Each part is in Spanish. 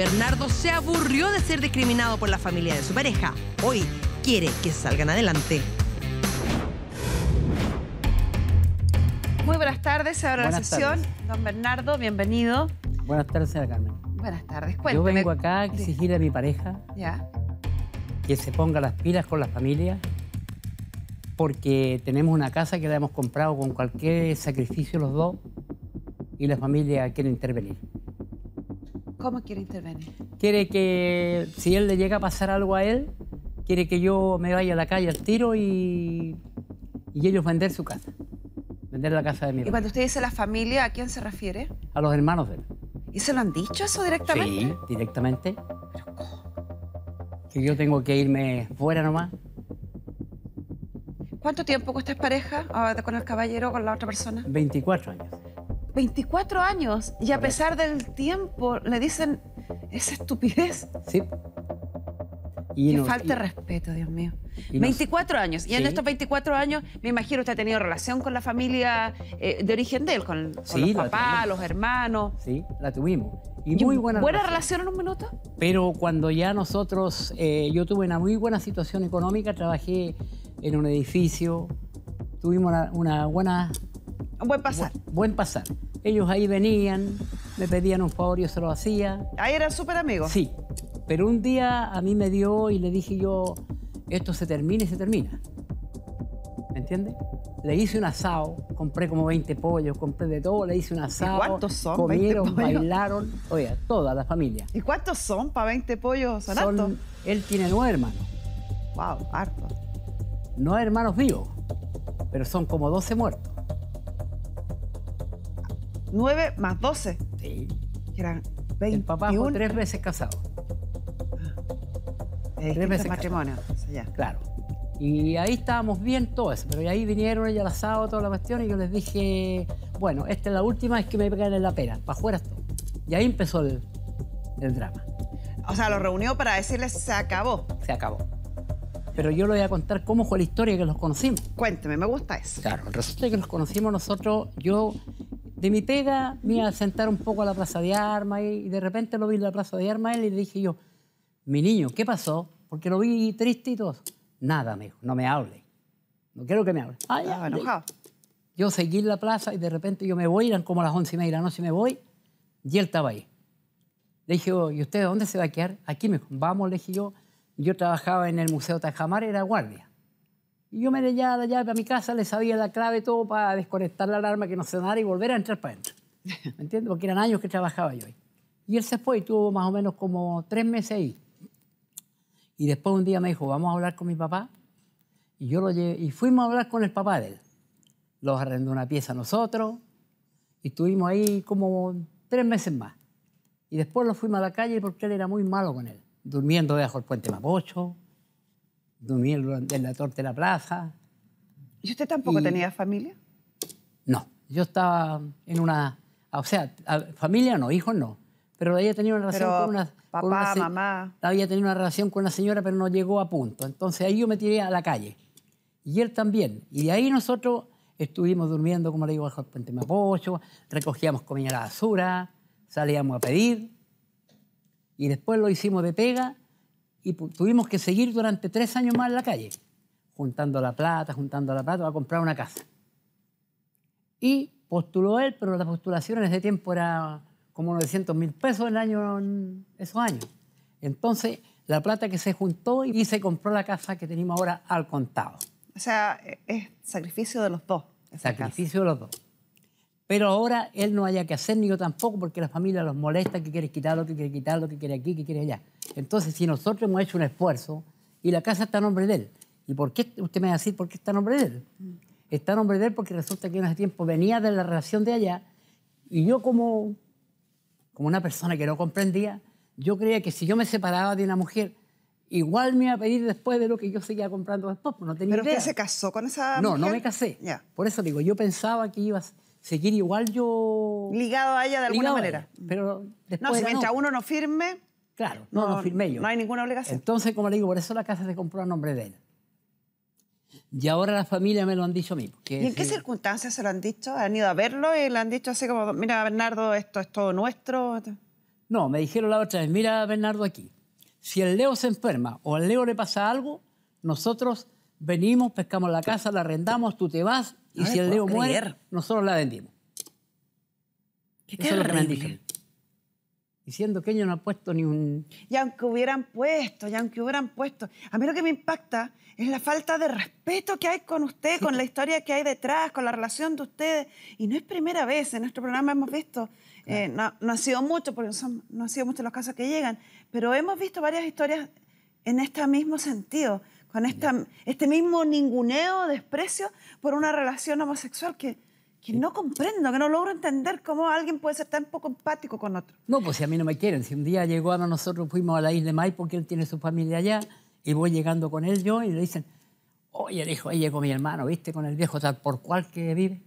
Bernardo se aburrió de ser discriminado por la familia de su pareja. Hoy quiere que salgan adelante. Muy buenas tardes, ahora la sesión. Don Bernardo, bienvenido. Buenas tardes, señora Carmen. Buenas tardes, cuéntame. Yo vengo acá a exigir a mi pareja que se ponga las pilas con la familia porque tenemos una casa que la hemos comprado con cualquier sacrificio los dos y la familia quiere intervenir. ¿Cómo quiere intervenir? Quiere que, si él le llega a pasar algo a él, quiere que yo me vaya a la calle al tiro y, y ellos vender su casa. Vender la casa de mi ¿Y cuando usted dice la familia, a quién se refiere? A los hermanos de él. ¿Y se lo han dicho eso directamente? Sí, directamente. ¿Pero cómo? Que yo tengo que irme fuera nomás. ¿Cuánto tiempo que usted es pareja ah, con el caballero, con la otra persona? 24 años. 24 años y a pesar del tiempo le dicen esa estupidez. Sí. Y falta respeto, Dios mío. 24 años. Y en estos 24 años, me imagino, usted ha tenido relación con la familia eh, de origen de él, con, los papás, los hermanos. Sí, la tuvimos. Y, muy buena, buena relación. en un minuto? Pero cuando ya nosotros, eh, yo tuve una muy buena situación económica, trabajé en un edificio, tuvimos una buena Buen pasar. Buen, pasar. Ellos ahí venían, me pedían un favor, yo se lo hacía. Ahí eran súper amigos. Sí, pero un día a mí me dio y le dije yo, esto se termina y se termina. ¿Me entiendes? Le hice un asado, compré como 20 pollos, compré de todo, le hice un asado. cuántos son? Comieron, 20 pollos? bailaron, oiga, toda la familia. ¿Y cuántos son para 20 pollos? ¿Son, Él tiene nueve hermanos. Wow, harto. No hermanos vivos, pero son como 12 muertos. 9 más 12. Sí. eran El papá fue tres veces casado. tres veces matrimonio. Claro. Y ahí estábamos bien todo eso. Pero ahí vinieron ella al asado, toda la cuestión, y yo les dije, bueno, esta es la última, es que me pegan en la pera, para afuera esto. Y ahí empezó el, drama. O sea, lo reunió para decirles, se acabó. Se acabó pero yo le voy a contar cómo fue la historia que los conocimos. Cuénteme, me gusta eso. Claro, resulta que los conocimos nosotros, yo de mi pega me iba a sentar un poco a la plaza de armas y de repente lo vi en la plaza de armas y le dije yo, mi niño, ¿qué pasó? Porque lo vi triste y todo. Nada, me dijo, no me hable. No quiero que me hable. Ah, enojado. Yo seguí en la plaza y de repente yo me voy, eran como las once y media, no sé, si me voy y él estaba ahí. Le dije, yo, oh, ¿y usted dónde se va a quedar? Aquí me dijo, vamos, le dije yo. Yo trabajaba en el Museo Tajamar, era guardia. Y yo me leía la llave para mi casa, le sabía la clave todo para desconectar la alarma que no sonara y volver a entrar para adentro. ¿Me entiendes? Porque eran años que trabajaba yo ahí. Y él se fue y tuvo más o menos como tres meses ahí. Y después un día me dijo, vamos a hablar con mi papá. Y yo lo llevé, y fuimos a hablar con el papá de él. Los arrendó una pieza a nosotros y estuvimos ahí como tres meses más. Y después lo fuimos a la calle porque él era muy malo con él, durmiendo debajo del puente Mapocho, dormir en la torta de la plaza. ¿Y usted tampoco tenía familia? No, yo estaba en una... Ah, o sea, familia no, hijos no. Pero había tenido una relación con una... Papá, mamá. Había tenido una relación con una señora, pero no llegó a punto. Entonces ahí yo me tiré a la calle. Y él también. Y ahí nosotros estuvimos durmiendo, como le digo, bajo el puente Mapocho, recogíamos comida a la basura, salíamos a pedir. Y después lo hicimos de pega y tuvimos que seguir durante tres años más en la calle, juntando la plata, juntando la plata, para comprar una casa. Y postuló él, pero las postulaciones de ese tiempo era como 900 mil pesos el año, en esos años. Entonces, la plata que se juntó y se compró la casa que tenemos ahora al contado. O sea, es sacrificio de los dos. Sacrificio de los dos. Pero ahora él no haya que hacer, ni yo tampoco, porque la familia los molesta, que quiere quitarlo, que quiere quitarlo, que quiere aquí, que quiere allá. Entonces, si nosotros hemos hecho un esfuerzo y la casa está a nombre de él, ¿y por qué usted me va a decir por qué está a nombre de él? Mm. Está a nombre de él porque resulta que en ese tiempo venía de la relación de allá y yo como, como una persona que no comprendía, yo creía que si yo me separaba de una mujer, igual me iba a pedir después de lo que yo seguía comprando después, pues no tenía ¿Pero se casó con esa mujer? No, no me casé. Por eso digo, yo pensaba que ibas seguir igual yo... Ligado a ella de alguna manera. pero después No, si mientras uno no firme... Claro, no, no, firmé yo. No hay ninguna obligación. Entonces, como le digo, por eso la casa se compró a nombre de él. Y ahora la familia me lo han dicho a mí. ¿Y en qué circunstancias se lo han dicho? ¿Han ido a verlo y le han dicho así como, mira, Bernardo, esto es todo nuestro? No, me dijeron la otra vez, mira, Bernardo, aquí. Si el Leo se enferma o al Leo le pasa algo, nosotros venimos, pescamos la casa, la arrendamos, tú te vas y si el Leo muere, nosotros la vendimos. Eso es lo que me Diciendo que ellos no han puesto ni un... Y aunque hubieran puesto, y aunque hubieran puesto. A mí lo que me impacta es la falta de respeto que hay con usted, con la historia que hay detrás, con la relación de ustedes. Y no es primera vez, en nuestro programa hemos visto, eh, no, no, ha sido mucho, porque no han sido muchos los casos que llegan, pero hemos visto varias historias en este mismo sentido con este mismo ninguneo, desprecio por una relación homosexual que, que no comprendo, que no logro entender cómo alguien puede ser tan poco empático con otro. No, pues si a mí no me quieren. Si un día llegó a nosotros, fuimos a la isla de May porque él tiene su familia allá y voy llegando con él yo y le dicen, oye, dijo, ahí llegó mi hermano, viste, con el viejo tal por cual que vive.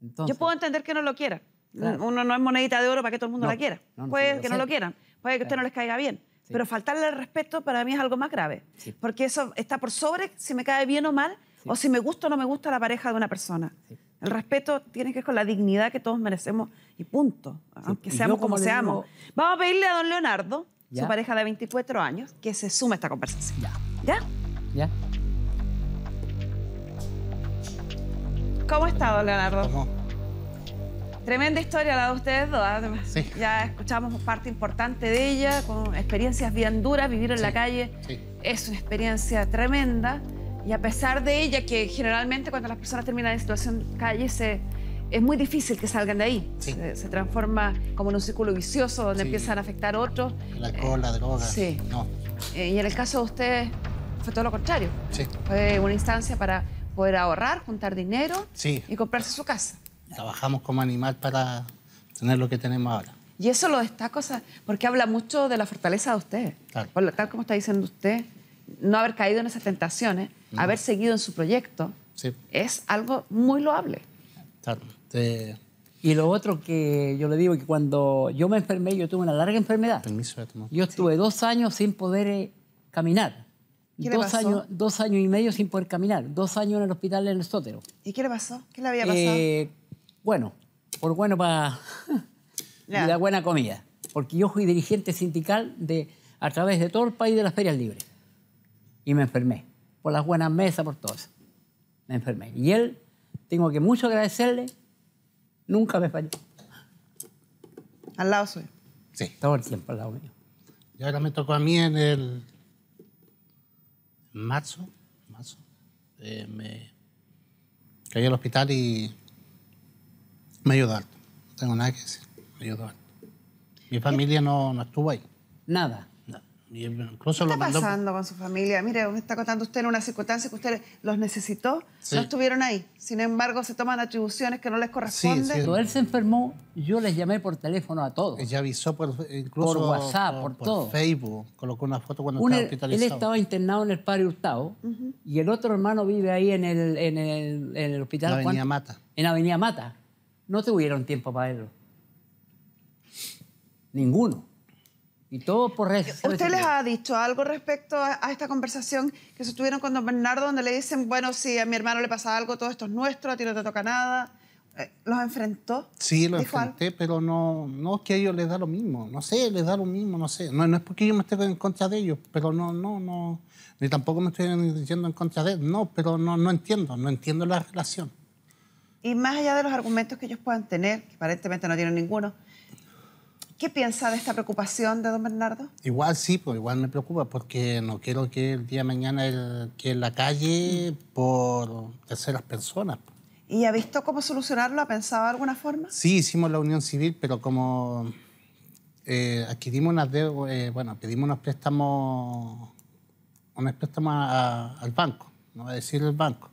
yo puedo entender que no lo quiera. Uno no es monedita de oro para que todo el mundo la quiera. puede que no lo quieran, puede que usted no les caiga bien. Pero faltarle el respeto para mí es algo más grave, porque eso está por sobre si me cae bien o mal, o si me gusta o no me gusta la pareja de una persona. El respeto tiene que ver con la dignidad que todos merecemos y punto, aunque seamos como, seamos. Vamos a pedirle a don Leonardo, su pareja de 24 años, que se sume a esta conversación. ¿Ya? ¿Ya? ¿Ya? ¿Cómo está, don Leonardo? Tremenda historia la de ustedes ¿ah? Ya escuchamos parte importante de ella, con experiencias bien duras, vivir en la calle es una experiencia tremenda. Y a pesar de ella, que generalmente cuando las personas terminan en situación calle, se, es muy difícil que salgan de ahí. Se, transforma como en un círculo vicioso donde empiezan a afectar a otros. El alcohol, la eh, droga. Eh, y en el caso de ustedes fue todo lo contrario. Fue una instancia para poder ahorrar, juntar dinero y comprarse su casa trabajamos como animal para tener lo que tenemos ahora. Y eso lo destaco, porque habla mucho de la fortaleza de usted. tal como está diciendo usted, no haber caído en esas tentaciones, mm. haber seguido en su proyecto, es algo muy loable. Claro. Y lo otro que yo le digo que cuando yo me enfermé, yo tuve una larga enfermedad. Permiso de tomar. Yo estuve dos años sin poder eh, caminar. dos, Años, dos años y medio sin poder caminar. Dos años en el hospital en el estótero ¿Y qué le pasó? ¿Qué le había eh, pasado? bueno, por bueno para la buena comida. Porque yo fui dirigente sindical de, a través de todo el país de las ferias libres. Y me enfermé. Por las buenas mesas, por todas Me enfermé. Y él, tengo que mucho agradecerle, nunca me falló. Al lado suyo. Sí. Todo el tiempo al lado mío. Y ahora me tocó a mí en el marzo, marzo eh, me caí al hospital y me ayudó tengo nada que decir. Me ayudó Mi familia no, estuvo ahí. Nada. Incluso ¿Qué está pasando con su familia? Mire, me está contando usted en una circunstancia que usted los necesitó, no estuvieron ahí. Sin embargo, se toman atribuciones que no les corresponden. Sí, Cuando él se enfermó, yo les llamé por teléfono a todos. Ella avisó por, incluso por WhatsApp, por, por Facebook, colocó una foto cuando estaba hospitalizado. Él estaba internado en el Padre Hurtado y el otro hermano vive ahí en el, en el, en el hospital. En Avenida Mata. En Avenida Mata no tuvieron tiempo para verlo. Ninguno. Y todo por eso ¿Usted les ha dicho algo respecto a, esta conversación que se tuvieron con don Bernardo, donde le dicen, bueno, si a mi hermano le pasa algo, todo esto es nuestro, a ti no te toca nada? Eh, ¿Los enfrentó? Sí, los enfrenté, pero no, no es que a ellos les da lo mismo. No sé, les da lo mismo, no sé. No, no es porque yo me esté en contra de ellos, pero no, no, no. Ni tampoco me estoy diciendo en contra de ellos, no, pero no, no entiendo, no entiendo la relación. Y más allá de los argumentos que ellos puedan tener, que aparentemente no tienen ninguno, ¿qué piensa de esta preocupación de don Bernardo? Igual sí, pues igual me preocupa porque no quiero que el día de mañana quede en la calle por terceras personas. Pues. ¿Y ha visto cómo solucionarlo? ¿Ha pensado de alguna forma? Sí, hicimos la unión civil, pero como eh, adquirimos unas deudas, eh, bueno, pedimos unos préstamos, unos préstamos al banco, no voy a decir el banco.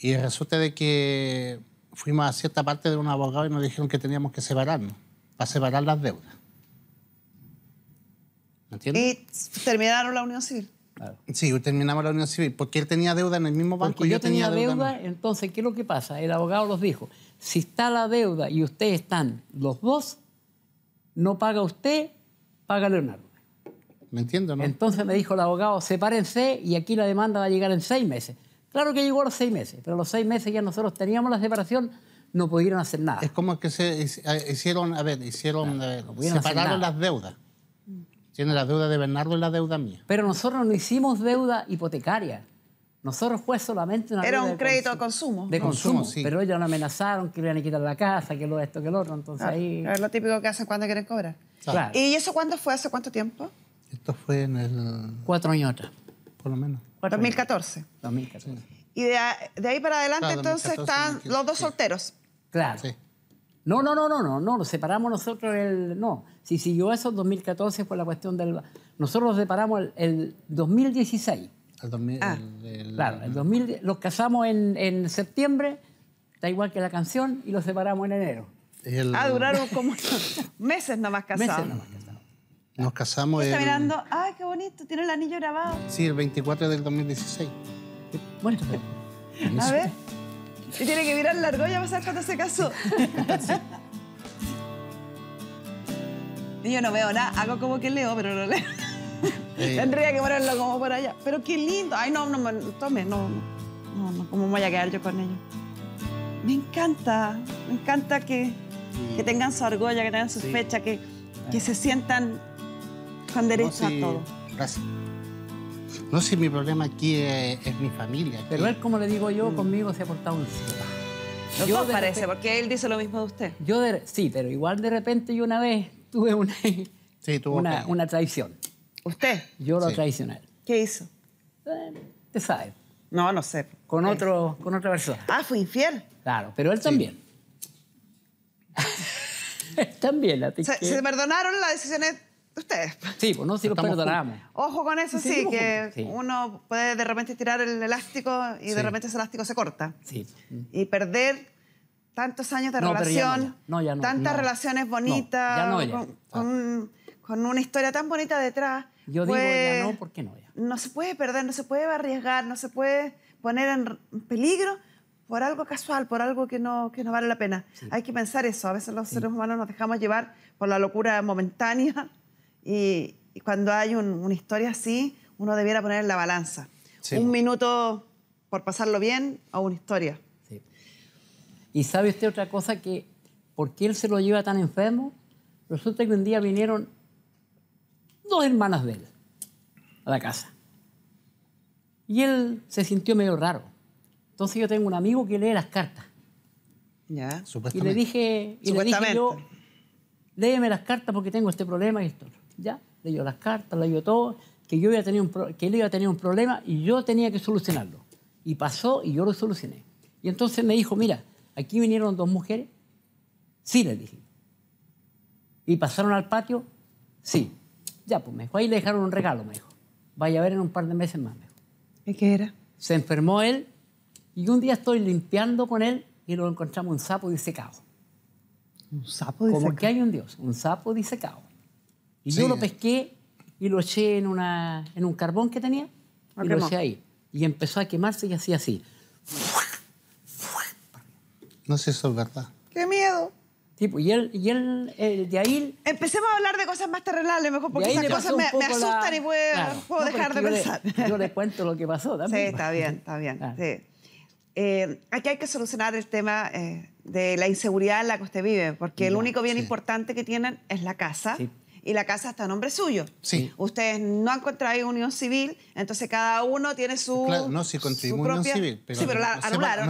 Y resulta de que fuimos a cierta parte de un abogado y nos dijeron que teníamos que separarnos, para separar las deudas. ¿Me entiendes? Y terminaron la unión civil. Sí, terminamos la unión civil, porque él tenía deuda en el mismo banco y yo, yo tenía, deuda. entonces, ¿qué es lo que pasa? El abogado los dijo, si está la deuda y ustedes están los dos, no paga usted, paga Leonardo. ¿Me entiendo, Entonces me dijo el abogado, sepárense y aquí la demanda va a llegar en seis meses. Claro que llegó a los seis meses, pero los seis meses ya nosotros teníamos la separación, no pudieron hacer nada. Es como que se ah, hicieron, a ver, hicieron, separaron las deudas. Tiene la deuda de Bernardo y la deuda mía. Pero nosotros no hicimos deuda hipotecaria. Nosotros fue solamente una Era un crédito de consumo. De consumo, sí. pero ellos nos amenazaron, que le iban a quitar la casa, que lo esto, que lo otro. Entonces ahí... Es lo típico que hacen cuando quieren cobrar. Claro. ¿Y eso cuándo fue? ¿Hace cuánto tiempo? Esto fue en el... Cuatro años atrás. Por lo menos. 2014. 2014. Y de, ahí para adelante entonces están los dos solteros. Claro. No, no, no, no, no, no, nos separamos nosotros el... No, si siguió eso 2014 fue la cuestión del... Nosotros nos separamos el, 2016. Ah. claro, el los casamos en, septiembre, da igual que la canción, y los separamos en enero. ah, duraron como meses nomás casados. Meses casados. Nos casamos. Está mirando, ¡ay, qué bonito! Tiene el anillo grabado. Sí, el 24 del 2016. Bueno. A ver. Y tiene que mirar la argolla para saber cuándo se casó. y yo no veo nada. Hago como que leo, pero no leo. Eh. Tendría que ponerlo como por allá. Pero qué lindo. Ay, no, no, tome. No, no, no. ¿Cómo me voy a quedar yo con ellos? Me encanta. Me encanta que, que tengan su argolla, que tengan su que, que ah. se sientan están a todo. Gracias. No sé, si mi problema aquí es, mi familia. Pero él, como le digo yo, mm. conmigo se ha portado un no yo parece, porque él dice lo mismo de usted. Yo sí, pero igual de repente yo una vez tuve una, una, traición. ¿Usted? Yo lo traicioné. ¿Qué hizo? Eh, sabe? No, no sé. Con, otro, con otra persona. Ah, fue infiel. Claro, pero él también. también. también. la se, se perdonaron las decisiones Ustedes. Sí, pues no, si Estamos Ojo con eso, sí, que pues, uno puede de repente tirar el elástico y de repente ese elástico se corta. Sí. Y perder tantos años de relación, tantas relaciones bonitas, con, una historia tan bonita detrás. Yo digo, ya pues, no, ¿por no? No se puede perder, no se puede arriesgar, no se puede poner en peligro por algo casual, por algo que no, que no vale la pena. Hay que pensar eso. A veces los seres humanos nos dejamos llevar por la locura momentánea y, cuando hay una historia así, uno debiera poner en la balanza. Un minuto por pasarlo bien o una historia. Y sabe usted otra cosa que, ¿por qué él se lo lleva tan enfermo? Resulta que un día vinieron dos hermanas de él a la casa. Y él se sintió medio raro. Entonces yo tengo un amigo que lee las cartas. Ya. Y le dije, y le dije yo, léeme las cartas porque tengo este problema y esto. Ya, leyó las cartas, leyó todo, que, yo él iba a tener un problema y yo tenía que solucionarlo. Y pasó y yo lo solucioné. Y entonces me dijo, mira, aquí vinieron dos mujeres. Sí, le dije. ¿Y pasaron al patio? Sí. Ya, pues me dijo, ahí le dejaron un regalo, me dijo. Vaya a ver en un par de meses más, me dijo. ¿Y qué era? Se enfermó él y un día estoy limpiando con él y lo encontramos un sapo disecado. ¿Un sapo disecado? Como que hay un dios, un sapo disecado. Y yo lo pesqué y lo eché en, una, en un carbón que tenía ah, y lo eché ahí. Y empezó a quemarse y así así. No sé si eso es verdad. ¡Qué miedo! Tipo, y él, y él, eh, de ahí... Empecemos a hablar de cosas más terrenales, mejor, porque esas cosas me, me, asustan y puedo, dejar de pensar. yo les cuento lo que pasó también. Sí, está bien, está bien. Eh, aquí hay que solucionar el tema eh, de la inseguridad en la que usted vive, porque el único bien importante que tienen es la casa. Sí y la casa está a nombre suyo. Sí. Ustedes no han contraído unión civil, entonces cada uno tiene su. Claro, no, unión civil. Pero No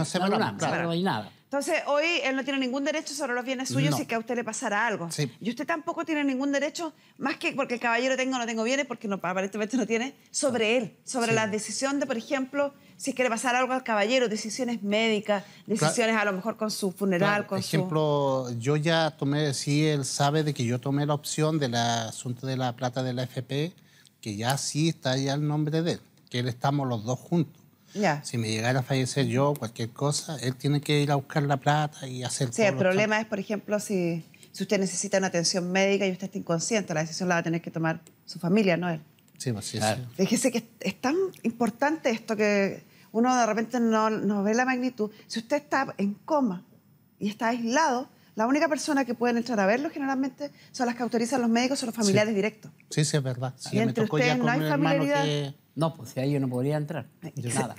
se anularon, claro. no hay nada. Entonces, hoy él no tiene ningún derecho sobre los bienes suyos si es que a usted le pasara algo. Y usted tampoco tiene ningún derecho, más que porque el caballero tengo o no tengo bienes, porque no, aparentemente no tiene, sobre él, sobre la decisión de, por ejemplo, si quiere pasar algo al caballero, decisiones médicas, decisiones a lo mejor con su funeral, claro, con ejemplo, yo ya tomé, sí, él sabe de que yo tomé la opción del asunto de la plata de la FP, que ya sí está ahí el nombre de él, que él estamos los dos juntos. Ya. Si me llegara a fallecer yo, cualquier cosa, él tiene que ir a buscar la plata y hacer... Sí, el problema es, por ejemplo, si, usted necesita una atención médica y usted está inconsciente, la decisión la va a tener que tomar su familia, no él. Sí, pues sí, sí. Fíjese que es tan importante esto que uno de repente no, no ve la magnitud. Si usted está en coma y está aislado, la única persona que pueden entrar a verlo generalmente son las que autorizan los médicos o los familiares directos. Sí, sí, es verdad. y entre ustedes no hay familiaridad. No, pues ahí yo no podría entrar. nada.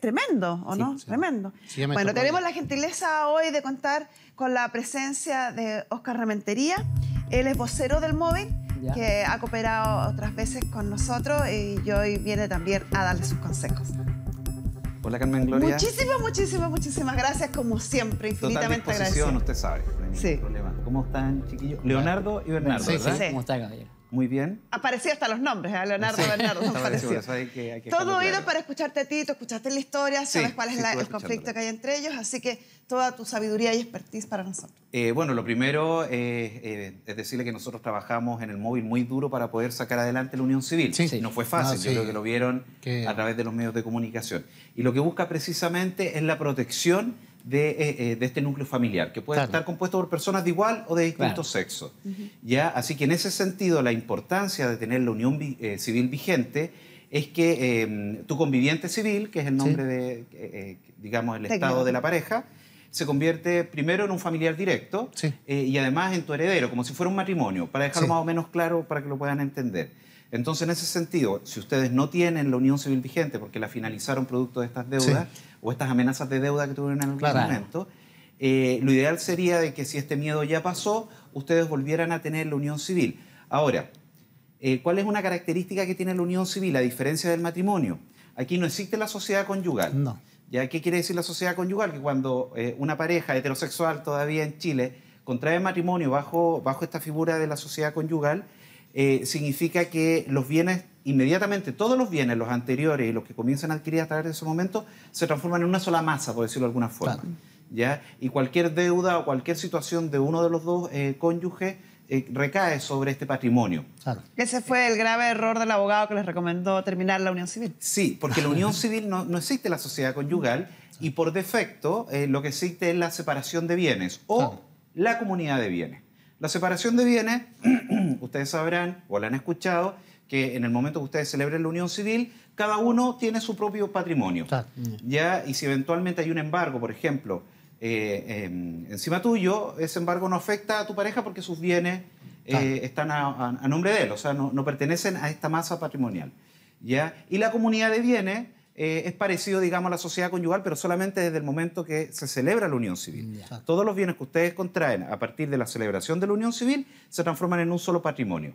tremendo, ¿o no? Tremendo. bueno, tenemos la gentileza hoy de contar con la presencia de Oscar Ramentería. Él es vocero del móvil, que ha cooperado otras veces con nosotros y hoy viene también a darle sus consejos. Hola Carmen Gloria. Muchísimas, muchísimas, muchísimas gracias, como siempre, infinitamente Total gracias. usted sabe, sí. problema. ¿Cómo están, chiquillos? Leonardo y Bernardo, sí, Sí. ¿Cómo está, Gabriel? Muy bien. Aparecía hasta los nombres, ¿eh? Leonardo, todo oído para escucharte a ti, tú escuchaste la historia, sabes cuál es el conflicto que hay entre ellos, así que toda tu sabiduría y expertise para nosotros. Eh, bueno, lo primero eh, es decirle que nosotros trabajamos en el móvil muy duro para poder sacar adelante la unión civil. No fue fácil, yo creo que lo vieron a través de los medios de comunicación. Y lo que busca precisamente es la protección eh, eh, de, este núcleo familiar, que puede estar compuesto por personas de igual o de distinto sexo. ¿Ya? Así que en ese sentido, la importancia de tener la unión eh, civil vigente es que em, tu conviviente civil, que es el nombre del de, digamos, el estado de la pareja, se convierte primero en un familiar directo y además en tu heredero, como si fuera un matrimonio, para dejarlo más o menos claro para que lo puedan entender. Entonces, en ese sentido, si ustedes no tienen la unión civil vigente porque la finalizaron producto de estas deudas o estas amenazas de deuda que tuvieron en algún momento, eh, lo ideal sería de que si este miedo ya pasó, ustedes volvieran a tener la unión civil. Ahora, eh, ¿cuál es una característica que tiene la unión civil a diferencia del matrimonio? Aquí no existe la sociedad conyugal. ¿Ya qué quiere decir la sociedad conyugal? Que cuando eh, una pareja heterosexual todavía en Chile contrae matrimonio bajo, bajo esta figura de la sociedad conyugal, eh, significa que los bienes, inmediatamente todos los bienes, los anteriores y los que comienzan a adquirir a través de ese momento, se transforman en una sola masa, por decirlo de alguna forma. ¿ya? Y cualquier deuda o cualquier situación de uno de los dos eh, cónyuges eh, recae sobre este patrimonio. Claro. Ese fue el grave error del abogado que les recomendó terminar la unión civil. Sí, porque la unión civil no, no existe la sociedad conyugal y por defecto lo que existe es la separación de bienes o la comunidad de bienes. La separación de bienes, ustedes sabrán o la han escuchado, que en el momento que ustedes celebren la unión civil, cada uno tiene su propio patrimonio. ¿ya? Y si eventualmente hay un embargo, por ejemplo, eh, em, encima tuyo, ese embargo no afecta a tu pareja porque sus bienes eh, están a, nombre de él, o sea, no, no pertenecen a esta masa patrimonial. ¿ya? Y la comunidad de bienes eh, es parecido, digamos, a la sociedad conyugal, pero solamente desde el momento que se celebra la unión civil. Todos los bienes que ustedes contraen a partir de la celebración de la unión civil se transforman en un solo patrimonio.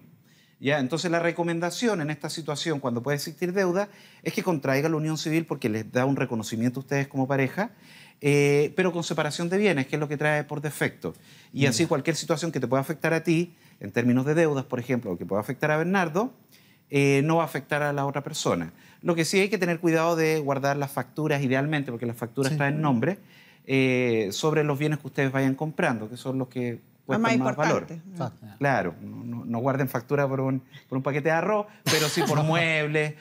¿Ya? Entonces la recomendación en esta situación, cuando puede existir deuda, es que contraiga la unión civil porque les da un reconocimiento a ustedes como pareja, eh, pero con separación de bienes, que es lo que trae por defecto. Y así cualquier situación que te pueda afectar a ti, en términos de deudas, por ejemplo, o que pueda afectar a Bernardo, eh, no va a afectar a la otra persona. Lo que sí hay que tener cuidado de guardar las facturas idealmente, porque las facturas están en nombre, eh, sobre los bienes que ustedes vayan comprando, que son los que pueden más, valor. claro, no, guarden factura por un, paquete de arroz, pero sí por muebles,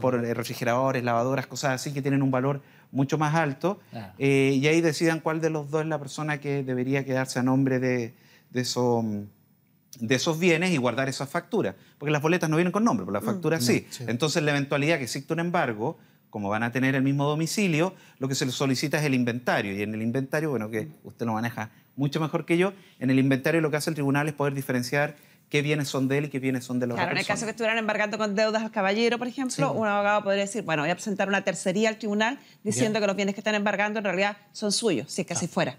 por, eh, refrigeradores, lavadoras, cosas así que tienen un valor mucho más alto. y ahí decidan cuál de los dos es la persona que debería quedarse a nombre de, de eso mm, de esos bienes y guardar esas facturas, porque las boletas no vienen con nombre, pero las mm, facturas sí. Entonces, la eventualidad que existe un embargo, como van a tener el mismo domicilio, lo que se le solicita es el inventario. Y en el inventario, bueno, que mm. usted lo maneja mucho mejor que yo, en el inventario lo que hace el tribunal es poder diferenciar qué bienes son de él y qué bienes son de los Claro, en el caso que estuvieran embargando con deudas al caballero, por ejemplo, un abogado podría decir, bueno, voy a presentar una tercería al tribunal diciendo que los bienes que están embargando en realidad son suyos, si es que así ah. fuera.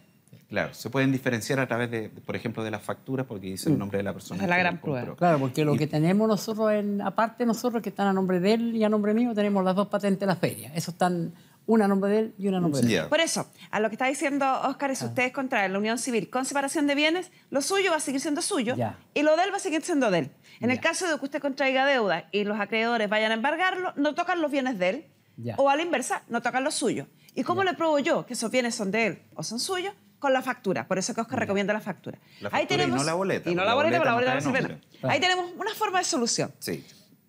Claro, se pueden diferenciar a través de, por ejemplo, de las facturas porque dice el mm. nombre de la persona. es la gran prueba. Claro, porque lo que tenemos nosotros, en, aparte nosotros que están a nombre de él y a nombre mío, tenemos las dos patentes de la feria. Eso están una a nombre de él y una a nombre de él. Por eso, a lo que está diciendo Oscar, es ah. ustedes contraen la unión civil con separación de bienes, lo suyo va a seguir siendo suyo y lo de él va a seguir siendo de él. En el caso de que usted contraiga deuda y los acreedores vayan a embargarlo, no tocan los bienes de él o a la inversa, no tocan los suyos. ¿Y cómo le pruebo yo que esos bienes son de él o son suyos? con la factura. Por eso que os recomiendo la factura. Ahí tenemos, y no la boleta. Y no la, boleta, la boleta, no No Ahí ah. tenemos una forma de solución. Sí.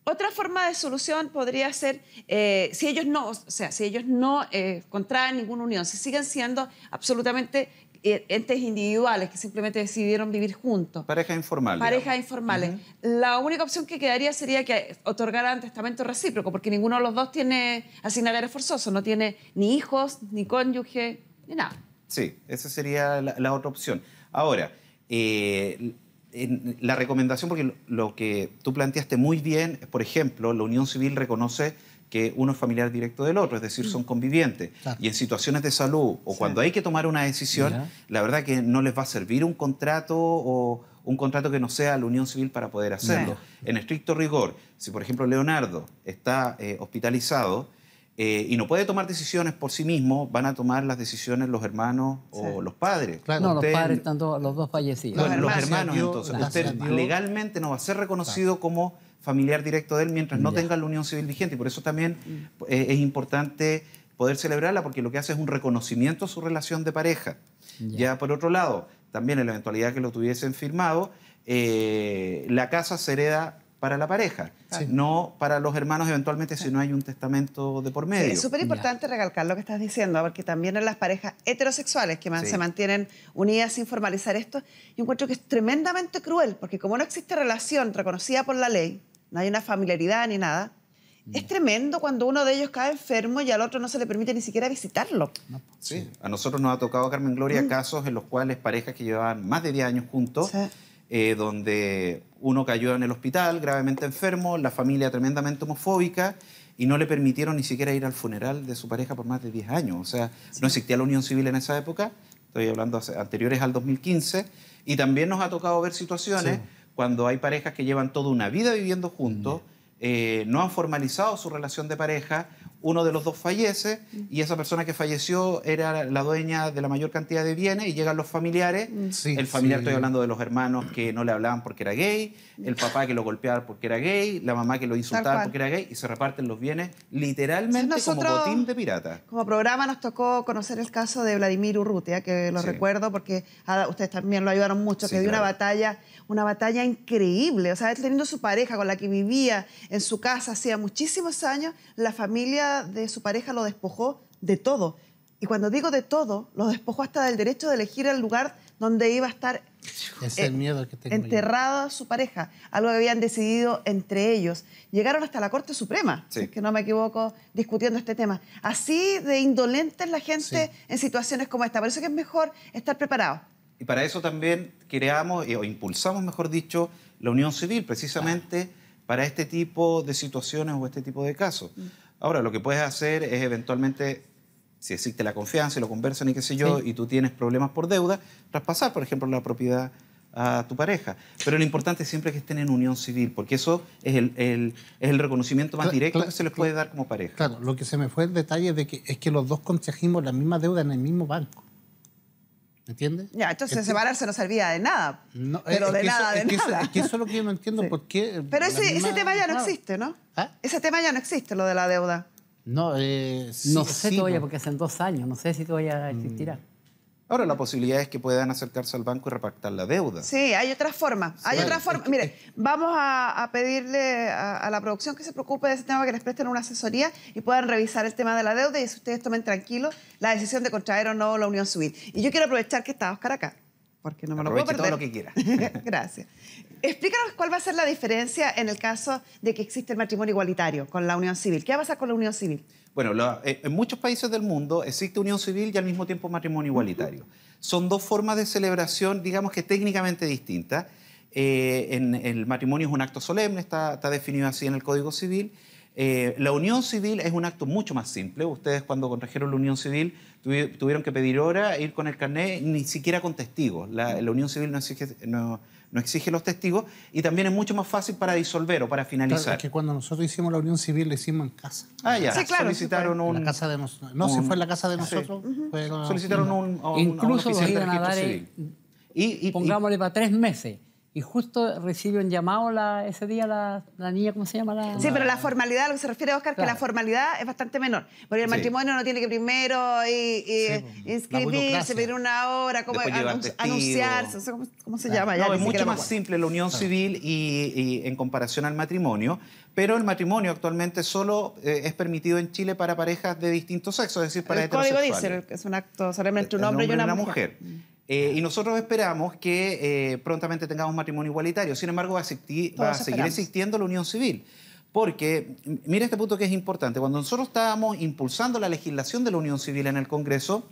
Otra forma de solución podría ser eh, si ellos no, o sea, si ellos no eh, contraen ninguna unión, si siguen siendo absolutamente eh, entes individuales que simplemente decidieron vivir juntos. Parejas informales. Parejas informales. La única opción que quedaría sería que otorgaran testamento recíproco, porque ninguno de los dos tiene asignatario forzosos, no tiene ni hijos, ni cónyuge, ni nada. Sí, esa sería la, otra opción. Ahora, eh, en la recomendación, porque lo que tú planteaste muy bien, por ejemplo, la unión civil reconoce que uno es familiar directo del otro, es decir, son convivientes. Y en situaciones de salud o cuando hay que tomar una decisión, la verdad que no les va a servir un contrato o un contrato que no sea la unión civil para poder hacerlo. En estricto rigor, si por ejemplo Leonardo está eh, hospitalizado, eh, y no puede tomar decisiones por sí mismo, van a tomar las decisiones los hermanos o los padres. Claro. No, los padres están los dos fallecidos. Los, hermanos, entonces. Usted legalmente no va a ser reconocido como familiar directo de él mientras no tenga la unión civil vigente. Y por eso también mm. eh, es importante poder celebrarla, porque lo que hace es un reconocimiento a su relación de pareja. Ya, por otro lado, también en la eventualidad que lo tuviesen firmado, eh, la casa se hereda para la pareja, no para los hermanos eventualmente si no hay un testamento de por medio. Sí, es súper importante recalcar lo que estás diciendo, porque también en las parejas heterosexuales que se mantienen unidas sin formalizar esto, yo encuentro que es tremendamente cruel, porque como no existe relación reconocida por la ley, no hay una familiaridad ni nada, mm. es tremendo cuando uno de ellos cae enfermo y al otro no se le permite ni siquiera visitarlo. Pues, sí, a nosotros nos ha tocado, Carmen Gloria, mm. casos en los cuales parejas que llevaban más de 10 años juntos eh, donde uno cayó en el hospital gravemente enfermo, la familia tremendamente homofóbica y no le permitieron ni siquiera ir al funeral de su pareja por más de 10 años. O sea, no existía la unión civil en esa época, estoy hablando anteriores al 2015, y también nos ha tocado ver situaciones cuando hay parejas que llevan toda una vida viviendo juntos, mm. eh, no han formalizado su relación de pareja, uno de los dos fallece y esa persona que falleció era la dueña de la mayor cantidad de bienes y llegan los familiares. Mm. el familiar, estoy hablando de los hermanos que no le hablaban porque era gay, el papá que lo golpeaba porque era gay, la mamá que lo insultaba porque era gay y se reparten los bienes literalmente como botín de pirata. Como programa nos tocó conocer el caso de Vladimir Urrutia, que lo recuerdo porque ustedes también lo ayudaron mucho, que dio una batalla, una batalla increíble. O sea, teniendo su pareja con la que vivía en su casa hacía muchísimos años, la familia de su pareja lo despojó de todo. Y cuando digo de todo, lo despojó hasta del derecho de elegir el lugar donde iba a estar eh, enterrada su pareja, algo que habían decidido entre ellos. Llegaron hasta la Corte Suprema, que no me equivoco, discutiendo este tema. Así de indolentes la gente en situaciones como esta. Por que es mejor estar preparado. Y para eso también creamos eh, o impulsamos, mejor dicho, la unión civil, precisamente para este tipo de situaciones o este tipo de casos. Mm. Ahora, lo que puedes hacer es eventualmente, si existe la confianza y lo conversan y qué sé yo, y tú tienes problemas por deuda, traspasar, por ejemplo, la propiedad a tu pareja. Pero lo importante siempre es que estén en unión civil, porque eso es el, reconocimiento más directo que se les puede dar como pareja. Claro, lo que se me fue el detalle de que es que los dos contrajimos la misma deuda en el mismo banco. ¿Me entiendes? Ya, entonces separarse no servía de nada. pero de nada, de nada. es que eso es lo que yo no entiendo. ¿Por qué? Pero ese tema ya no existe, ¿no? ¿Ah? Ese tema ya no existe, lo de la deuda. No, eh, no sé todavía, porque hace dos años, no sé si todavía existirá. Mm. Ahora la posibilidad es que puedan acercarse al banco y repactar la deuda. Sí, hay otra forma. Hay otras Mire, vamos a, pedirle a, la producción que se preocupe de ese tema, que les presten una asesoría y puedan revisar el tema de la deuda y si ustedes tomen tranquilo la decisión de contraer o no la Unión Civil. Y yo quiero aprovechar que está Oscar acá porque no me lo puedo perder. lo que quiera. Gracias. Explícanos cuál va a ser la diferencia en el caso de que existe el matrimonio igualitario con la unión civil. ¿Qué va a pasar con la unión civil? Bueno, eh, en muchos países del mundo existe unión civil y al mismo tiempo matrimonio igualitario. Son dos formas de celebración, digamos que técnicamente distintas. Eh, el matrimonio es un acto solemne, está, definido así en el Código Civil. Eh, la unión civil es un acto mucho más simple. Ustedes cuando contrajeron la unión civil tuvieron que pedir hora, ir con el carnet, ni siquiera con testigos. La, Unión Civil no exige, no, exige los testigos y también es mucho más fácil para disolver o para finalizar. es que cuando nosotros hicimos la Unión Civil, le hicimos en casa. Ah, ya. Sí, claro. Solicitaron un... casa de No, se fue en la casa de nosotros. Solicitaron un, Incluso a eh, Y, Pongámosle para tres meses. Y justo recibió un llamado ese día la, niña, ¿cómo se llama? La... Sí, pero la formalidad, a lo que se refiere Oscar, que la formalidad es bastante menor. Porque el matrimonio no tiene que primero inscribirse, pedir una hora, anunciarse, ¿cómo, se llama? es mucho más simple la unión ah. civil y, en comparación al matrimonio, pero el matrimonio actualmente solo eh, es permitido en Chile para parejas de distintos sexos, es decir, para código dice, es un acto solamente un hombre, y una, mujer. Mm. Eh, y nosotros esperamos que eh, prontamente tengamos matrimonio igualitario. Sin embargo, va a, seguir existiendo la unión civil. Porque, mire este punto que es importante, cuando nosotros estábamos impulsando la legislación de la unión civil en el Congreso,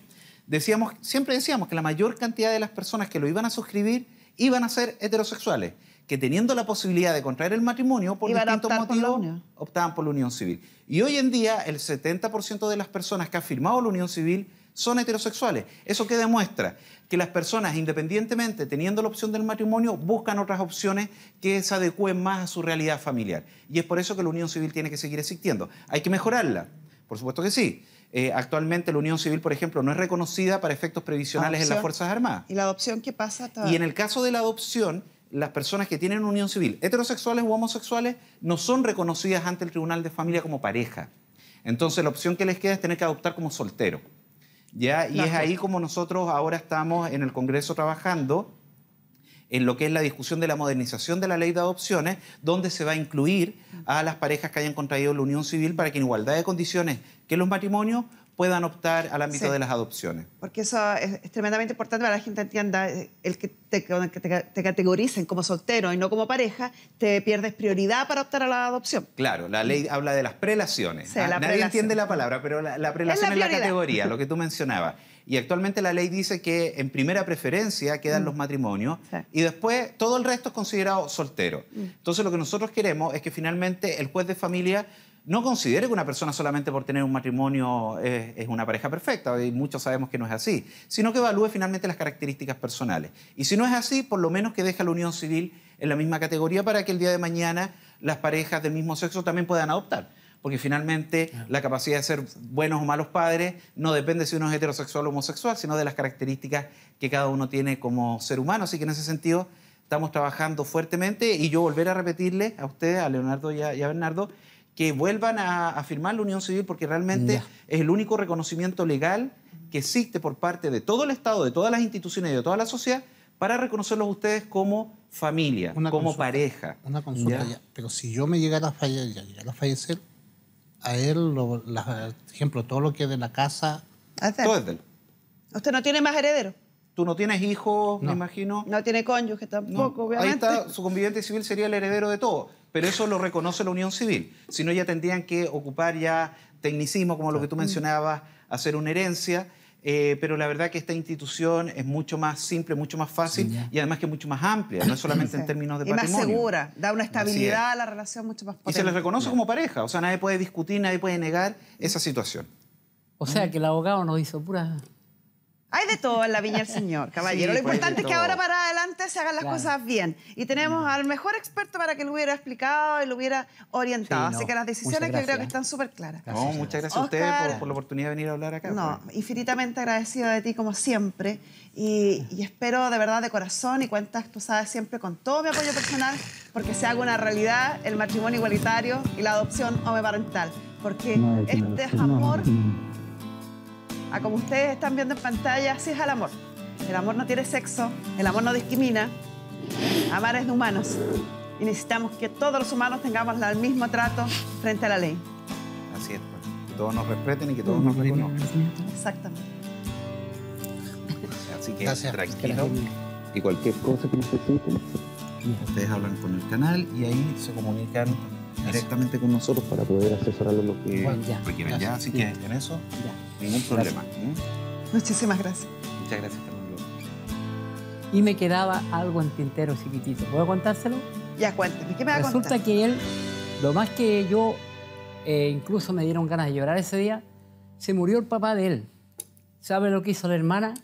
siempre decíamos que la mayor cantidad de las personas que lo iban a suscribir iban a ser heterosexuales, que teniendo la posibilidad de contraer el matrimonio por distintos motivos, optaban por la unión civil. Y hoy en día el 70% de las personas que ha firmado la unión civil son heterosexuales. ¿Eso qué demuestra? Que las personas, independientemente, teniendo la opción del matrimonio, buscan otras opciones que se adecúen más a su realidad familiar. Y es por eso que la unión civil tiene que seguir existiendo. ¿Hay que mejorarla? Por supuesto que sí. Eh, actualmente la unión civil, por ejemplo, no es reconocida para efectos previsionales en las Fuerzas Armadas. ¿Y la adopción qué pasa? Y en el caso de la adopción, las personas que tienen unión civil, heterosexuales u homosexuales, no son reconocidas ante el Tribunal de Familia como pareja. Entonces la opción que les queda es tener que adoptar como soltero. ¿ya? Y es ahí como nosotros ahora estamos en el Congreso trabajando en lo que es la discusión de la modernización de la ley de adopciones, donde se va a incluir a las parejas que hayan contraído la unión civil para que en igualdad de condiciones que los matrimonios puedan optar al ámbito de las adopciones. Porque eso es, tremendamente importante para que la gente entienda, eh, el que te, categoricen como soltero y no como pareja, te pierdes prioridad para optar a la adopción. Claro, la ley habla de las prelaciones. ¿ah? nadie entiende la palabra, pero la, prelación es la, categoría, lo que tú mencionabas. Y actualmente la ley dice que en primera preferencia quedan mm. los matrimonios y después todo el resto es considerado soltero. Mm. Entonces lo que nosotros queremos es que finalmente el juez de familia no considere que una persona solamente por tener un matrimonio es, una pareja perfecta, y muchos sabemos que no es así, sino que evalúe finalmente las características personales. Y si no es así, por lo menos que deje la unión civil en la misma categoría para que el día de mañana las parejas del mismo sexo también puedan adoptar. Porque finalmente la capacidad de ser buenos o malos padres no depende si uno es heterosexual o homosexual, sino de las características que cada uno tiene como ser humano. Así que en ese sentido estamos trabajando fuertemente y yo volver a repetirle a ustedes, a Leonardo y a Bernardo, que vuelvan a, firmar la unión civil porque realmente es el único reconocimiento legal que existe por parte de todo el Estado, de todas las instituciones y de toda la sociedad para reconocerlos ustedes como familia, como pareja. Una consulta, ¿Ya? pero si yo me llegara a fallecer, a, fallecer a él, por ejemplo, todo lo que es de la casa... Todo es de él. ¿Usted no tiene más heredero? Tú no tienes hijos, me imagino. No tiene cónyuge tampoco, obviamente. Ahí está, su conviviente civil sería el heredero de todo pero eso lo reconoce la Unión Civil. Si no, ya tendrían que ocupar ya tecnicismo, como lo que tú mencionabas, hacer una herencia. Eh, pero la verdad que esta institución es mucho más simple, mucho más fácil y además que mucho más amplia, no solamente en términos de y más segura, da una estabilidad a la relación mucho más potente. Y se les reconoce como pareja, o sea, nadie puede discutir, nadie puede negar esa situación. O sea, que el abogado nos hizo pura... Hay de todo en la Viña del Señor, caballero. Lo importante es que ahora para adelante se hagan las cosas bien. Y tenemos al mejor experto para que lo hubiera explicado y lo hubiera orientado. Así que las decisiones que creo que están súper claras. no, muchas gracias a ustedes por, la oportunidad de venir a hablar acá. No, infinitamente agradecido de ti como siempre. Y, espero de verdad de corazón y cuentas, tú sabes, siempre con todo mi apoyo personal porque se haga una realidad el matrimonio igualitario y la adopción homoparental. Porque este amor como ustedes están viendo en pantalla, así es el amor. El amor no tiene sexo, el amor no discrimina. Amar es de humanos y necesitamos que todos los humanos tengamos el mismo trato frente a la ley. Así es, pues. que todos nos respeten y que todos nos reconozcan. Exactamente. Así que tranquilo y cualquier cosa que necesiten, ustedes hablan con el canal y ahí se comunican directamente con nosotros para poder asesorarlo lo que bueno, ya, Ya, pues así que en eso, ya. ningún problema. ¿eh? Muchísimas gracias. Muchas gracias, Carmen. Y me quedaba algo en tintero chiquitito. ¿Puedo contárselo? Ya, cuénteme. ¿Qué me va a Resulta que él, lo más que yo, eh, incluso me dieron ganas de llorar ese día, se murió el papá de él. ¿Sabe lo que hizo la hermana?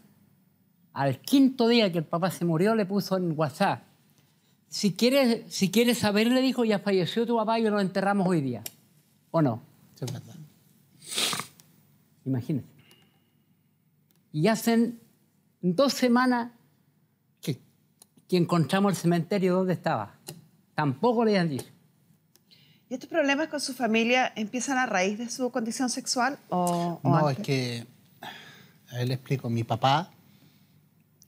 Al quinto día que el papá se murió, le puso en WhatsApp si quieres, si quieres saber, le dijo, ya falleció tu papá y lo enterramos hoy día. ¿O no? es verdad. Imagínate. Y hacen dos semanas que, encontramos el cementerio donde estaba. Tampoco le han dicho. ¿Y estos problemas con su familia empiezan a raíz de su condición sexual o, No, es que, a ver, le explico, mi papá,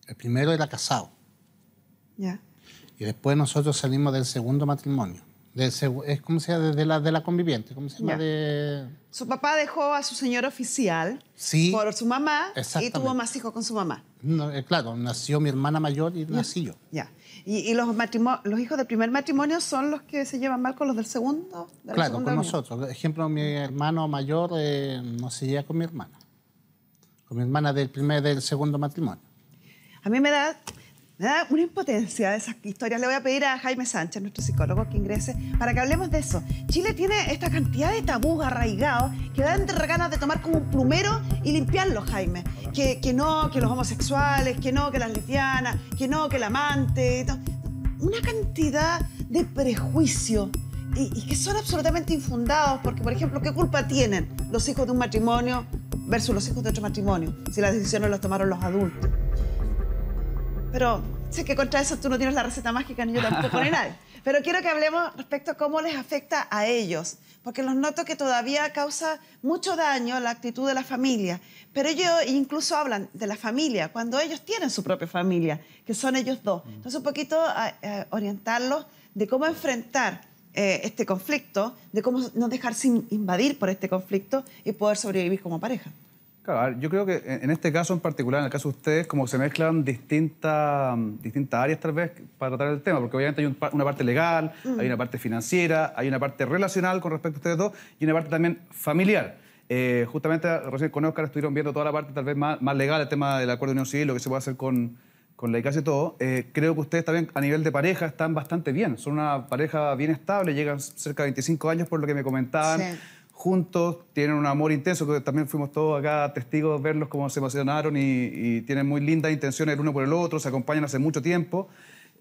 el primero era casado. Ya. Y después nosotros salimos del segundo matrimonio. De, es como sea de, la, de la conviviente, ¿cómo se llama? Su papá dejó a su señor oficial por su mamá y tuvo más hijos con su mamá. Eh, claro, nació mi hermana mayor y nací yo. Ya. ¿Y, y los, los hijos del primer matrimonio son los que se llevan mal con los del segundo? claro, con nosotros. Por ejemplo, mi hermano mayor eh, no se lleva con mi hermana. Con mi hermana del primer del segundo matrimonio. A mí me da me da una impotencia de esas historias. Le voy a pedir a Jaime Sánchez, nuestro psicólogo, que ingrese para que hablemos de eso. Chile tiene esta cantidad de tabús arraigados que dan ganas de tomar como un plumero y limpiarlos, Jaime. Que, no, que los homosexuales, que no, que las lesbianas, que no, que el amante. Una cantidad de prejuicios y, y que son absolutamente infundados porque, por ejemplo, ¿qué culpa tienen los hijos de un matrimonio versus los hijos de otro matrimonio si las decisiones las tomaron los adultos? Pero sé que contra eso tú no tienes la receta mágica ni yo tampoco ni nadie. Pero quiero que hablemos respecto a cómo les afecta a ellos, porque los noto que todavía causa mucho daño la actitud de la familia. Pero ellos incluso hablan de la familia, cuando ellos tienen su propia familia, que son ellos dos. Mm. Entonces, un poquito eh, orientarlos de cómo enfrentar eh, este conflicto, de cómo no dejarse invadir por este conflicto y poder sobrevivir como pareja. Claro, yo creo que en este caso en particular, en el caso de ustedes, como se mezclan distintas mm, distintas áreas tal vez para tratar el tema, porque obviamente hay una parte legal, mm. hay una parte financiera, hay una parte relacional con respecto a ustedes dos y una parte también familiar. Eh, justamente recién con Oscar estuvieron viendo toda la parte tal vez más, legal, el tema del acuerdo de unión civil, lo que se puede hacer con, con la ICAS y todo, eh, creo que ustedes también a nivel de pareja están bastante bien. Son una pareja bien estable, llegan cerca de 25 años por lo que me comentaban juntos, tienen un amor intenso, que también fuimos todos acá testigos, verlos cómo se emocionaron y, tienen muy lindas intenciones el uno por el otro, se acompañan hace mucho tiempo.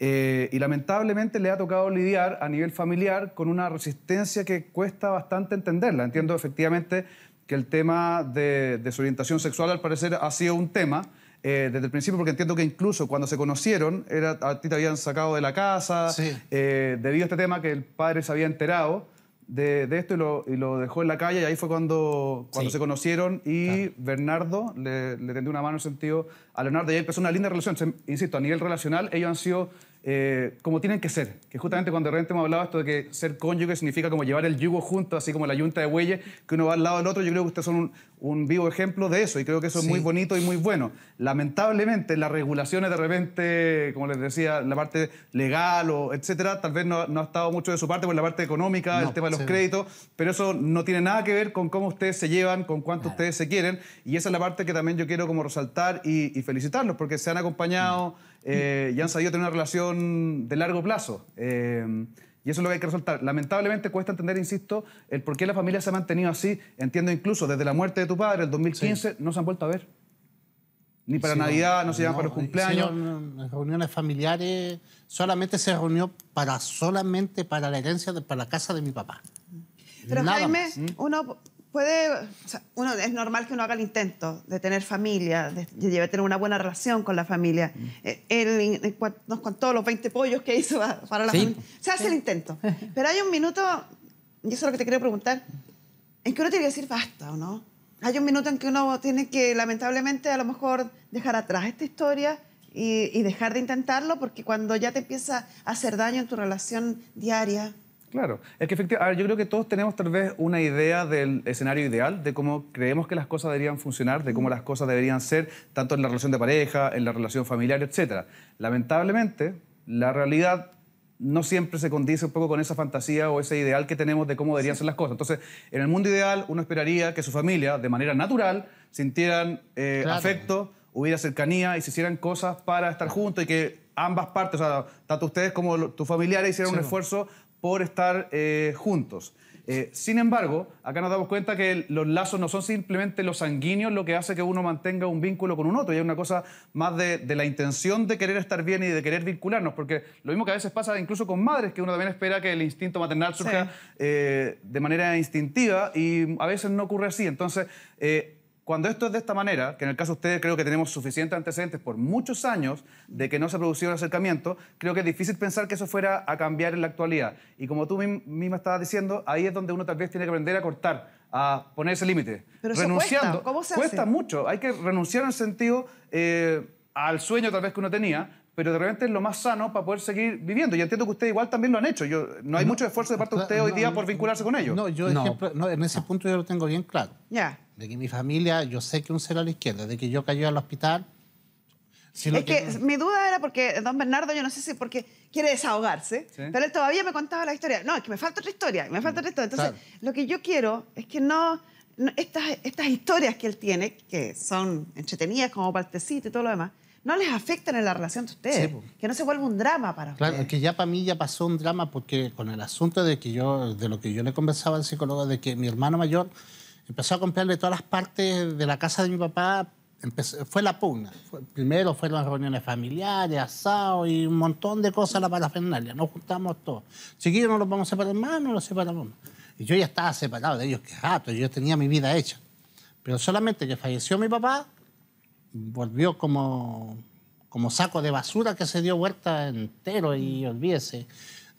Eh, y lamentablemente le ha tocado lidiar a nivel familiar con una resistencia que cuesta bastante entenderla. Entiendo efectivamente que el tema de su orientación sexual al parecer ha sido un tema eh, desde el principio, porque entiendo que incluso cuando se conocieron, era, a ti te habían sacado de la casa, eh, debido a este tema que el padre se había enterado de, esto y lo, dejó en la calle. Y ahí fue cuando, cuando se conocieron y Bernardo le, le tendió una mano en sentido a Leonardo y ahí empezó una linda relación. Insisto, a nivel relacional ellos han sido eh, como tienen que ser. Que justamente cuando de repente hemos hablado esto de que ser cónyuge significa como llevar el yugo junto, así como la yunta de bueyes, que uno va al lado del otro, yo creo que ustedes son un, vivo ejemplo de eso y creo que eso es muy bonito y muy bueno. Lamentablemente, las regulaciones de repente, como les decía, la parte legal o etcétera, tal vez no, ha estado mucho de su parte, por la parte económica, el tema de los créditos, pero eso no tiene nada que ver con cómo ustedes se llevan, con cuánto ustedes se quieren y esa es la parte que también yo quiero como resaltar y, felicitarlos porque se han acompañado eh, y han sabido tener una relación de largo plazo. Eh, y eso es lo que hay que resaltar. Lamentablemente cuesta entender, insisto, el por qué la familia se ha mantenido así. Entiendo incluso desde la muerte de tu padre, el 2015, no se han vuelto a ver. Ni para Navidad, no, se llevan para los cumpleaños. Si no, reuniones familiares, solamente se reunió para solamente para la herencia, de, para la casa de mi papá. Pero Jaime, uno puede, uno, es normal que uno haga el intento de tener familia, de, tener una buena relación con la familia. Mm. Eh, él, eh, nos contó los 20 pollos que hizo para la familia. Se hace el intento. Pero hay un minuto, y eso es lo que te quiero preguntar, en que uno tiene que decir basta, ¿o no? Hay un minuto en que uno tiene que, lamentablemente, a lo mejor dejar atrás esta historia y, y dejar de intentarlo, porque cuando ya te empieza a hacer daño en tu relación diaria, Claro, es que efectivamente, yo creo que todos tenemos tal vez una idea del escenario ideal, de cómo creemos que las cosas deberían funcionar, de cómo las cosas deberían ser, tanto en la relación de pareja, en la relación familiar, etc. Lamentablemente, la realidad no siempre se condice un poco con esa fantasía o ese ideal que tenemos de cómo deberían ser las cosas. Entonces, en el mundo ideal, uno esperaría que su familia, de manera natural, sintieran eh, afecto, hubiera cercanía y se hicieran cosas para estar juntos y que ambas partes, o sea, tanto ustedes como tus familiares hicieran un esfuerzo por estar eh, juntos. Eh, sin embargo, acá nos damos cuenta que los lazos no son simplemente los sanguíneos lo que hace que uno mantenga un vínculo con un otro, y es una cosa más de, la intención de querer estar bien y de querer vincularnos, porque lo mismo que a veces pasa incluso con madres, que uno también espera que el instinto maternal surja eh, de manera instintiva y a veces no ocurre así. Entonces, cuando esto es de esta manera, que en el caso de ustedes creo que tenemos suficientes antecedentes por muchos años de que no se ha producido el acercamiento, creo que es difícil pensar que eso fuera a cambiar en la actualidad. Y como tú misma estabas diciendo, ahí es donde uno tal vez tiene que aprender a cortar, a poner ese límite. Pero Renunciando, cuesta. se mucho. Hay que renunciar en el sentido eh, al sueño tal vez que uno tenía, pero de repente es lo más sano para poder seguir viviendo. Y entiendo que ustedes igual también lo han hecho. Yo, no hay mucho esfuerzo de parte de ustedes hoy día por vincularse con ellos. No, yo no, en ese punto yo lo tengo bien claro. Ya. De que mi familia, yo sé que un ser a la izquierda, de que yo cayó al hospital. es que, mi duda era porque don Bernardo, yo no sé si porque quiere desahogarse, pero él todavía me contaba la historia. No, es que me falta otra historia, me falta otra historia. Entonces, lo que yo quiero es que no, estas, estas historias que él tiene, que son entretenidas como partecito y todo lo demás, no les afectan en la relación de ustedes. que no se vuelva un drama para ustedes. Claro, que ya para mí ya pasó un drama porque con el asunto de que yo, de lo que yo le conversaba al psicólogo, de que mi hermano mayor empezó a comprarle todas las partes de la casa de mi papá. fue la pugna. primero fueron las reuniones familiares, asao y un montón de cosas la parafernalia. Nos juntamos todos. Chiquillos, no los vamos a separar más, no los separamos Y yo ya estaba separado de ellos, que rato, yo tenía mi vida hecha. Pero solamente que falleció mi papá, volvió como, como saco de basura que se dio vuelta entero y mm. olvídese.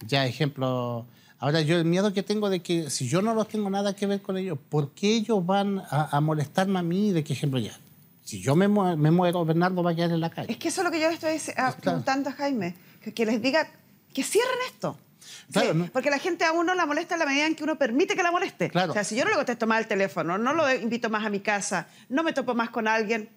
Ya, ejemplo, ahora yo el miedo que tengo de que si yo no los tengo nada que ver con ellos, ¿por qué ellos van a, molestarme a mí? De que ejemplo ya, si yo me, muero, Bernardo va a quedar en la calle. Es que eso es lo que yo le estoy apuntando ah, a Jaime, que, les diga que cierren esto. Claro, Porque la gente a uno la molesta en la medida en que uno permite que la moleste. Claro. O sea, si yo no le contesto más el teléfono, no lo invito más a mi casa, no me topo más con alguien,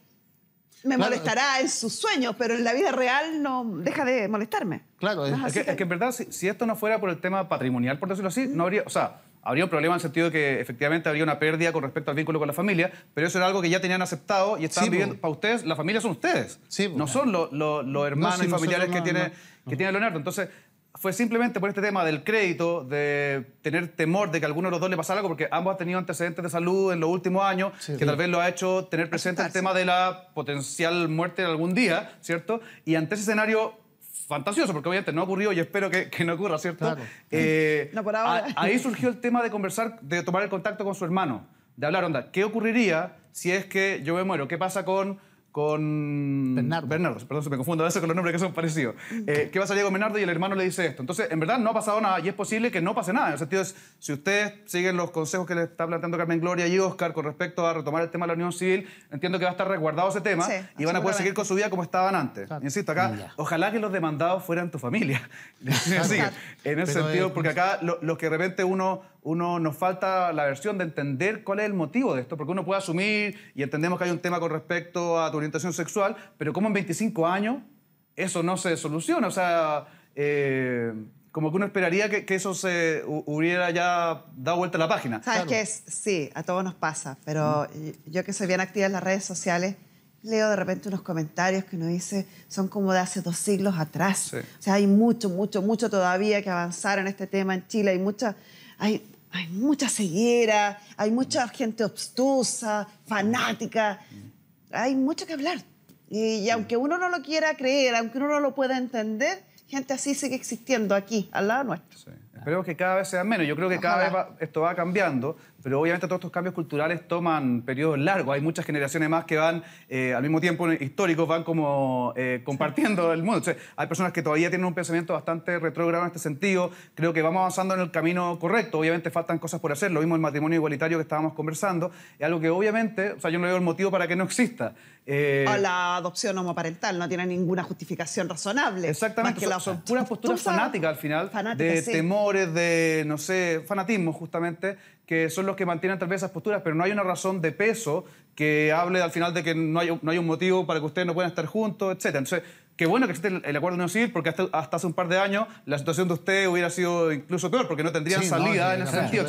me molestará en sus sueños, pero en la vida real no deja de molestarme. Claro, es, que, en verdad, si, esto no fuera por el tema patrimonial, por decirlo así, no habría, o sea, habría un problema en el sentido de que efectivamente habría una pérdida con respecto al vínculo con la familia, pero eso era algo que ya tenían aceptado y están viviendo, para ustedes, la familia son ustedes, sí, no son los hermanos y familiares que, tiene, que tiene Leonardo. Entonces, fue simplemente por este tema del crédito, de tener temor de que alguno de los dos le pasara algo, porque ambos han tenido antecedentes de salud en los últimos años, que tal vez lo ha hecho tener presente el tema de la potencial muerte en algún día, ¿cierto? Y ante ese escenario fantasioso, porque obviamente no ha ocurrido y espero que, no ocurra, ¿cierto? Eh, ahí surgió el tema de conversar, de tomar el contacto con su hermano, de hablar, onda, ¿qué ocurriría si es que yo me muero? ¿Qué pasa con con... Bernardo. Bernardo, perdón, se me confundo a veces con los nombres que son parecidos. va a salir con Bernardo? Y el hermano le dice esto. Entonces, en verdad no ha pasado nada y es posible que no pase nada. En el sentido es, si ustedes siguen los consejos que le está planteando Carmen Gloria y Oscar con respecto a retomar el tema de la unión civil, entiendo que va a estar resguardado ese tema y van a poder seguir con su vida como estaban antes. Insisto, acá, ojalá que los demandados fueran tu familia. en ese sentido, porque acá los lo que de repente uno uno nos falta la versión de entender cuál es el motivo de esto, porque uno puede asumir y entendemos que hay un tema con respecto a tu orientación sexual, pero ¿cómo en 25 años eso no se soluciona, o sea, eh, como que uno esperaría que, eso se hubiera ya dado vuelta a la página. Sabes que es, sí, a todos nos pasa, pero yo que soy bien activa en las redes sociales, leo de repente unos comentarios que uno dice son como de hace dos siglos atrás. O sea, hay mucho, mucho, mucho todavía que avanzar en este tema en Chile. Hay mucha, hay hay mucha ceguera, hay mucha gente obstusa, fanática, hay mucho que hablar. Y, aunque uno no lo quiera creer, aunque uno no lo pueda entender, gente así sigue existiendo aquí, al lado nuestro. Sí. Esperemos que cada vez sea menos. Yo creo que cada vez esto va cambiando pero obviamente todos estos cambios culturales toman periodos largos. Hay muchas generaciones más que van eh, al mismo tiempo históricos, van como eh, compartiendo el mundo. hay personas que todavía tienen un pensamiento bastante retrógrado en este sentido. Creo que vamos avanzando en el camino correcto. Obviamente faltan cosas por hacer. Lo mismo el matrimonio igualitario que estábamos conversando. Es algo que obviamente, o sea, yo no veo el motivo para que no exista. Eh... O la adopción homoparental no tiene ninguna justificación razonable. Exactamente, que son, puras posturas fanáticas al final, de temores, de, no sé, fanatismo justamente que son los que mantienen tal vez esas posturas, pero no hay una razón de peso que hable al final de que no hay, no hay un motivo para que ustedes no puedan estar juntos, etc. Entonces, qué bueno que existe el, acuerdo de unión civil, porque hasta, hace un par de años la situación de ustedes hubiera sido incluso peor, porque no tendrían salida en ese sentido.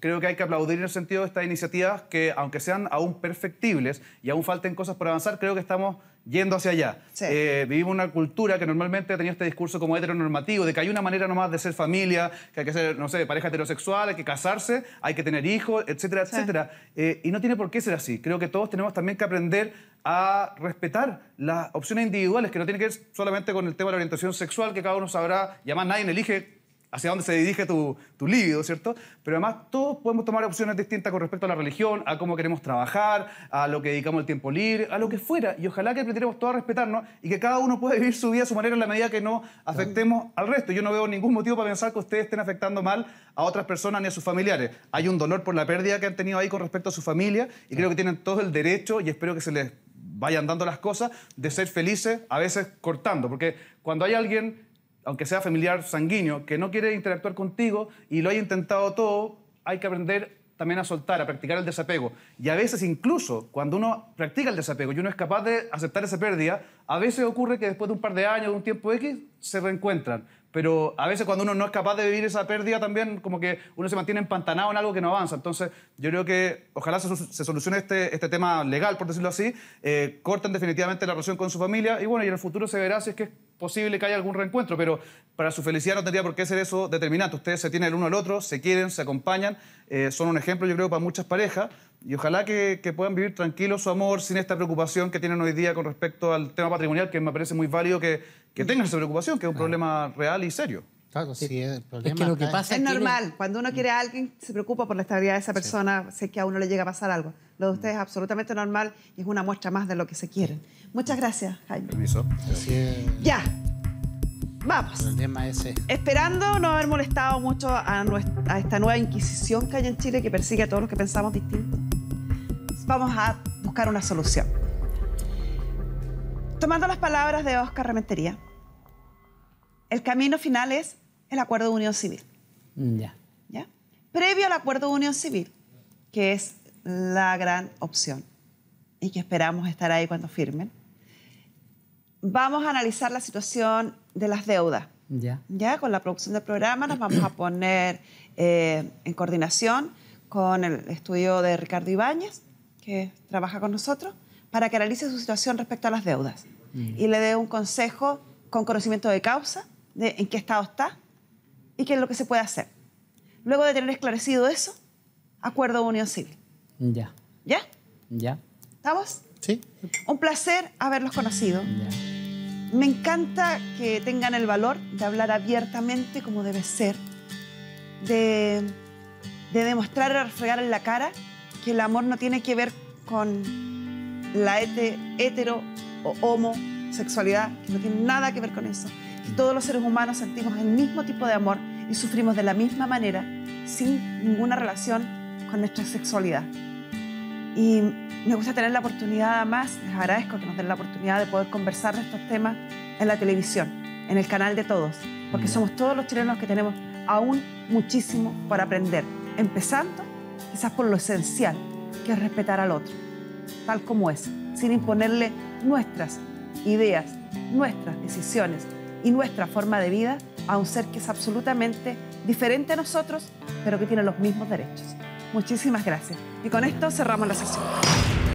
Creo que hay que aplaudir en el sentido de estas iniciativas que, aunque sean aún perfectibles y aún falten cosas por avanzar, creo que estamos yendo hacia allá. Eh, vivimos una cultura que normalmente tenía este discurso como heteronormativo, de que hay una manera nomás de ser familia, que hay que ser, no sé, pareja heterosexual, hay que casarse, hay que tener hijos, etcétera, etcétera. Eh, y no tiene por qué ser así. Creo que todos tenemos también que aprender a respetar las opciones individuales, que no tiene que ver solamente con el tema de la orientación sexual, que cada uno sabrá, y además nadie elige hacia dónde se dirige tu, tu líbido, ¿cierto? Pero además todos podemos tomar opciones distintas con respecto a la religión, a cómo queremos trabajar, a lo que dedicamos el tiempo libre, a lo que fuera. Y ojalá que aprendiéramos todos a respetarnos y que cada uno pueda vivir su vida a su manera en la medida que no afectemos al resto. Yo no veo ningún motivo para pensar que ustedes estén afectando mal a otras personas ni a sus familiares. Hay un dolor por la pérdida que han tenido ahí con respecto a su familia y creo que tienen todo el derecho y espero que se les vayan dando las cosas de ser felices, a veces cortando, porque cuando hay alguien aunque sea familiar sanguíneo, que no quiere interactuar contigo y lo haya intentado todo, hay que aprender también a soltar, a practicar el desapego. Y a veces incluso cuando uno practica el desapego y uno es capaz de aceptar esa pérdida, a veces ocurre que después de un par de años, de un tiempo X, se reencuentran. Pero a veces cuando uno no es capaz de vivir esa pérdida también como que uno se mantiene empantanado en algo que no avanza. Entonces yo creo que ojalá se, solucione este, este, tema legal, por decirlo así, eh, corten definitivamente la relación con su familia y bueno, y en el futuro se verá si es que posible que haya algún reencuentro, pero para su felicidad no tendría por qué ser eso determinante. Ustedes se tienen el uno al otro, se quieren, se acompañan, eh, son un ejemplo yo creo para muchas parejas y ojalá que, puedan vivir tranquilos su amor sin esta preocupación que tienen hoy día con respecto al tema patrimonial, que me parece muy válido que, tengan esa preocupación, que es un problema real y serio. Claro, sí, es lo que normal. Cuando uno quiere a alguien, se preocupa por la estabilidad de esa persona, sé que a uno le llega a pasar algo. Lo de mm. ustedes es absolutamente normal y es una muestra más de lo que se quieren. Muchas gracias, Jaime. Permiso. Ya. Vamos. El tema ese. Esperando no haber molestado mucho a, nuestra, esta nueva inquisición que hay en Chile que persigue a todos los que pensamos distintos, vamos a buscar una solución. Tomando las palabras de Oscar Rementería, el camino final es el acuerdo de unión civil. Ya. ¿Ya? Previo al acuerdo de unión civil, que es la gran opción y que esperamos estar ahí cuando firmen. Vamos a analizar la situación de las deudas. Ya. con la producción del programa nos vamos a poner eh, en coordinación con el estudio de Ricardo Ibáñez, que trabaja con nosotros, para que analice su situación respecto a las deudas mm. y le dé un consejo con conocimiento de causa de en qué estado está y qué es lo que se puede hacer. Luego de tener esclarecido eso, acuerdo de unión civil. Ya. ¿Ya? Ya. ¿Estamos? Sí. Un placer haberlos conocido. Me encanta que tengan el valor de hablar abiertamente como debe ser, de, demostrar y refregar en la cara que el amor no tiene que ver con la hetero o homosexualidad, que no tiene nada que ver con eso. Que todos los seres humanos sentimos el mismo tipo de amor y sufrimos de la misma manera, sin ninguna relación con nuestra sexualidad. Y me gusta tener la oportunidad además, les agradezco que nos den la oportunidad de poder conversar de estos temas en la televisión, en el canal de todos, porque somos todos los chilenos que tenemos aún muchísimo para aprender, empezando quizás por lo esencial, que es respetar al otro, tal como es, sin imponerle nuestras ideas, nuestras decisiones y nuestra forma de vida a un ser que es absolutamente diferente a nosotros, pero que tiene los mismos derechos. Muchísimas gracias. Y con esto cerramos la sesión.